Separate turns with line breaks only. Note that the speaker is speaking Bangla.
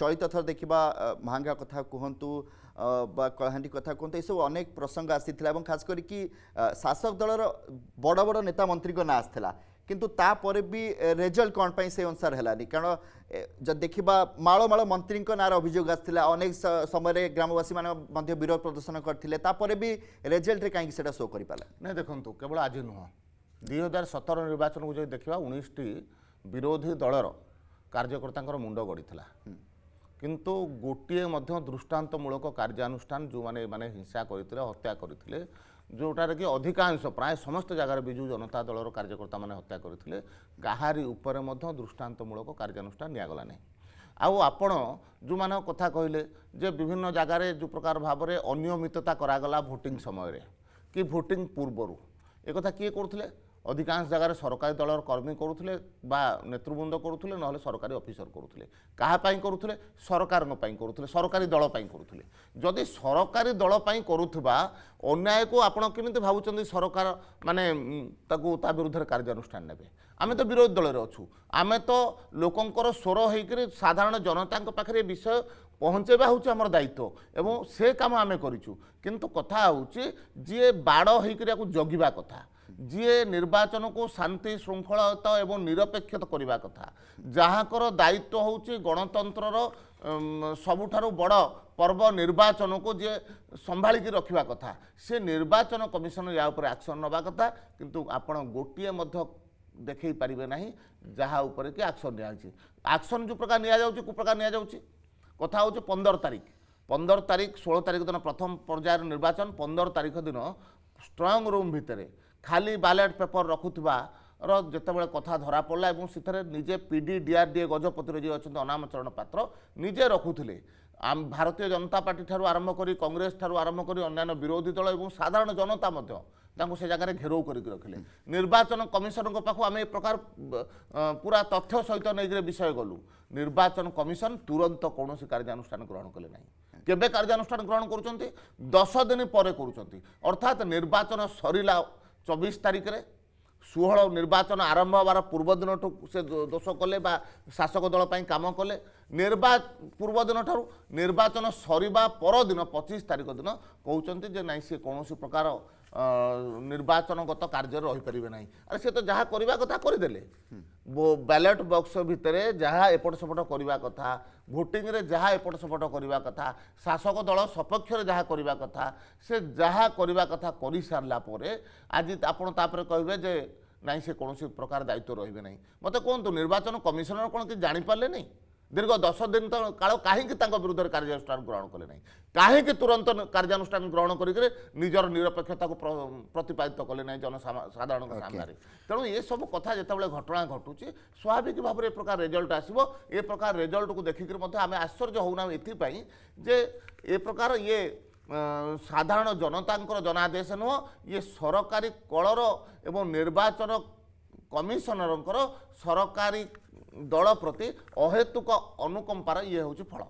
চলিত থর দেখিবা ভাঙ্গা কথা কুহতু বা কলাহান্ডি কথা কুহতু এসব অনেক প্রসঙ্গ আসিলা এবং খাস করি শাসক দলর বড় বড় নেতা মন্ত্রী না আসিলা কিন্তু তাপরে বি রেজল্ট কোণ পাই সেই অনুসার হলানি কারণ যদি দেখিবা মাল মাল মন্ত্রী নাঁর অভিযোগ আসিলা অনেক সময় গ্রামবাসী মানে মধ্যে বিরোধ প্রদর্শন করলে তাপরে বি রেজল্টরে কাইকি সেটা শো করে পালা না দেখুন কেবল আজ নুহ দুই হাজার সতর নির্বাচনকে যদি দেখা উনিশটি বিরোধী দলর কার্যকর্তা মুন্ড গড়ি କିନ୍ତୁ ଗୋଟିଏ ମଧ୍ୟ ଦୃଷ୍ଟାନ୍ତମୂଳକ କାର୍ଯ୍ୟାନୁଷ୍ଠାନ ଯେଉଁମାନେ ଏମାନେ ହିଂସା କରିଥିଲେ ହତ୍ୟା କରିଥିଲେ ଯେଉଁଟାରେ କି ଅଧିକାଂଶ ପ୍ରାୟ ସମସ୍ତ ଜାଗାରେ ବିଜୁ ଜନତା ଦଳର କାର୍ଯ୍ୟକର୍ତ୍ତାମାନେ ହତ୍ୟା କରିଥିଲେ କାହାରି ଉପରେ ମଧ୍ୟ ଦୃଷ୍ଟାନ୍ତମୂଳକ କାର୍ଯ୍ୟାନୁଷ୍ଠାନ ନିଆଗଲା ନାହିଁ ଆଉ ଆପଣ ଯେଉଁମାନେ କଥା କହିଲେ ଯେ ବିଭିନ୍ନ ଜାଗାରେ ଯେଉଁ ପ୍ରକାର ଭାବରେ ଅନିୟମିତତା କରାଗଲା ଭୋଟିଂ ସମୟରେ କି ଭୋଟିଂ ପୂର୍ବରୁ ଏକଥା କିଏ କରୁଥିଲେ অধিকাংশ জায়গায় সরকারি দলর কর্মী করুলে বা নেতৃবৃন্দ করুলে নহলে সরকারি অফিসর করুলে কাহাপাই করুলে সরকারপাই করুলে সরকারি দলপাই করুলে যদি সরকারি দলপাই করুবা অন্যায়কু আপনার কমিটি ভাবুছেন সরকার মানে তাকে তা বিরুদ্ধে কার্যানুষ্ঠান নেবে আমি তো বিরোধী দলের অছু আমি তো লোকর স্বর হয়েকি সাধারণ জনতা পাখে বিষয় পৌঁছাইবা হচ্ছে আমার দায়িত্ব এবং সে কাম আমি করছু কিন্তু কথা হচ্ছে যে বাড় হয়েকি জগিবা কথা ଯିଏ ନିର୍ବାଚନକୁ ଶାନ୍ତି ଶୃଙ୍ଖଳିତ ଏବଂ ନିରପେକ୍ଷତ କରିବା କଥା ଯାହାଙ୍କର ଦାୟିତ୍ୱ ହେଉଛି ଗଣତନ୍ତ୍ରର ସବୁଠାରୁ ବଡ଼ ପର୍ବ ନିର୍ବାଚନକୁ ଯିଏ ସମ୍ଭାଳିକି ରଖିବା କଥା ସେ ନିର୍ବାଚନ କମିଶନ ୟା ଉପରେ ଆକ୍ସନ୍ ନେବା କଥା କିନ୍ତୁ ଆପଣ ଗୋଟିଏ ମଧ୍ୟ ଦେଖେଇ ପାରିବେ ନାହିଁ ଯାହା ଉପରେ କି ଆକ୍ସନ୍ ନିଆହେଉଛି ଆକ୍ସନ୍ ଯେଉଁ ପ୍ରକାର ନିଆଯାଉଛି କେଉଁ ପ୍ରକାର ନିଆଯାଉଛି କଥା ହେଉଛି ପନ୍ଦର ତାରିଖ ପନ୍ଦର ତାରିଖ ଷୋହଳ ତାରିଖ ଦିନ ପ୍ରଥମ ପର୍ଯ୍ୟାୟର ନିର୍ବାଚନ ପନ୍ଦର ତାରିଖ ଦିନ ଷ୍ଟ୍ରଙ୍ଗ ରୁମ୍ ଭିତରେ ଖାଲି ବ୍ୟାଲେଟ୍ ପେପର୍ ରଖୁଥିବାର ଯେତେବେଳେ କଥା ଧରା ପଡ଼ିଲା ଏବଂ ସେଥିରେ ନିଜେ P D D R D A ଗଜପତିର ଯିଏ ଅଛନ୍ତି ଅନାମଚରଣ ପାତ୍ର ନିଜେ ରଖୁଥିଲେ ଆମ ଭାରତୀୟ ଜନତା ପାର୍ଟିଠାରୁ ଆରମ୍ଭ କରି କଂଗ୍ରେସଠାରୁ ଆରମ୍ଭ କରି ଅନ୍ୟାନ୍ୟ ବିରୋଧୀ ଦଳ ଏବଂ ସାଧାରଣ ଜନତା ମଧ୍ୟ ତାଙ୍କୁ ସେ ଜାଗାରେ ଘେରଉ କରିକି ରଖିଲେ ନିର୍ବାଚନ କମିଶନଙ୍କ ପାଖକୁ ଆମେ ଏ ପ୍ରକାର ପୁରା ତଥ୍ୟ ସହିତ ନେଇକିରି ବିଷୟ ଗଲୁ ନିର୍ବାଚନ କମିଶନ ତୁରନ୍ତ କୌଣସି କାର୍ଯ୍ୟାନୁଷ୍ଠାନ ଗ୍ରହଣ କଲେ ନାହିଁ କେବେ କାର୍ଯ୍ୟାନୁଷ୍ଠାନ ଗ୍ରହଣ କରୁଛନ୍ତି ଦଶ ଦିନ ପରେ କରୁଛନ୍ତି ଅର୍ଥାତ୍ ନିର୍ବାଚନ ସରିଲା ଚବିଶ ତାରିଖରେ ଷୋହଳ ନିର୍ବାଚନ ଆରମ୍ଭ ହେବାର ପୂର୍ବଦିନଠୁ ସେ ଦୋଷ କଲେ ବା ଶାସକ ଦଳ ପାଇଁ କାମ କଲେ ନିର୍ବା ପୂର୍ବଦିନ ଠାରୁ ନିର୍ବାଚନ ସରିବା ପରଦିନ ପଚିଶ ତାରିଖ ଦିନ କହୁଛନ୍ତି ଯେ ନାହିଁ ସେ କୌଣସି ପ୍ରକାର নির্বাচন গতো কার্য রই পারিবে নাই আরে সে তো যাহা করিবা কথা কই দেলে বো ব্যালট বক্সের ভিতরে যাহা এপট সপট করিবা কথা ভোটিং রে যাহা এপট সপট করিবা কথা শাসক দল সপক্ষর যাহা করিবা কথা সে যাহা করিবা কথা করি সারলা পরে আজি আপন তাপরে কইবে যে নাই সে কোনসি প্রকার দায়িত্ব রইবে নাই মত কোনতো নির্বাচন কমিশনার কোন কি জানি পারলে নাই ଦୀର୍ଘ ଦଶ ଦିନ କାଳ କାହିଁକି ତାଙ୍କ ବିରୁଦ୍ଧରେ କାର୍ଯ୍ୟାନୁଷ୍ଠାନ ଗ୍ରହଣ କଲେ ନାହିଁ କାହିଁକି ତୁରନ୍ତ କାର୍ଯ୍ୟାନୁଷ୍ଠାନ ଗ୍ରହଣ କରିକି ନିଜର ନିରପେକ୍ଷତାକୁ ପ୍ରତିପାଦିତ କଲେ ନାହିଁ ଜନସାଧାରଣଙ୍କ ସାମ୍ନାରେ ତେଣୁ ଏସବୁ କଥା ଯେତେବେଳେ ଘଟଣା ଘଟୁଛି ସ୍ୱାଭାବିକ ଭାବରେ ଏ ପ୍ରକାର ରେଜଲ୍ଟ ଆସିବ ଏ ପ୍ରକାର ରେଜଲ୍ଟକୁ ଦେଖିକରି ମଧ୍ୟ ଆମେ ଆଶ୍ଚର୍ଯ୍ୟ ହେଉନାହୁଁ ଏଥିପାଇଁ ଯେ ଏ ପ୍ରକାର ଇଏ ସାଧାରଣ ଜନତାଙ୍କର ଜନାଦେଶ ନୁହଁ ଇଏ ସରକାରୀ କଳର ଏବଂ ନିର୍ବାଚନ କମିଶନରଙ୍କର ସରକାରୀ ଦଳ ପ୍ରତି ଅହେତୁକ ଅନୁକମ୍ପାର ଇଏ ହେଉଛି ଫଳ